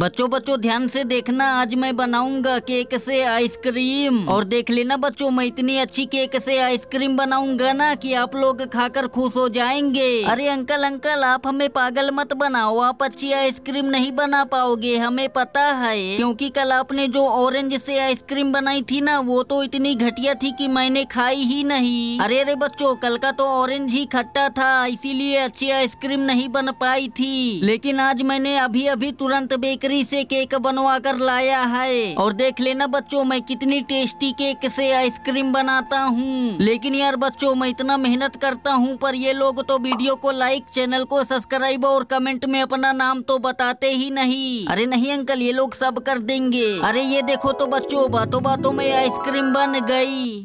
बच्चों बच्चों ध्यान से देखना आज मैं बनाऊंगा केक से आइसक्रीम और देख लेना बच्चों मैं इतनी अच्छी केक से आइसक्रीम बनाऊंगा ना कि आप लोग खाकर खुश हो जाएंगे अरे अंकल अंकल आप हमें पागल मत बनाओ आप अच्छी आइसक्रीम नहीं बना पाओगे हमें पता है क्योंकि कल आपने जो ऑरेंज से आइसक्रीम बनाई थी ना वो तो इतनी घटिया थी की मैंने खाई ही नहीं अरे अरे बच्चो कल का तो ऑरेंज ही खट्टा था इसीलिए अच्छी आइसक्रीम नहीं बन पाई थी लेकिन आज मैंने अभी अभी तुरंत बेक बेकरी से केक बनवा कर लाया है और देख लेना बच्चों मैं कितनी टेस्टी केक से आइसक्रीम बनाता हूँ लेकिन यार बच्चों मैं इतना मेहनत करता हूँ पर ये लोग तो वीडियो को लाइक चैनल को सब्सक्राइब और कमेंट में अपना नाम तो बताते ही नहीं अरे नहीं अंकल ये लोग सब कर देंगे अरे ये देखो तो बच्चों बातों बातों में आइसक्रीम बन गई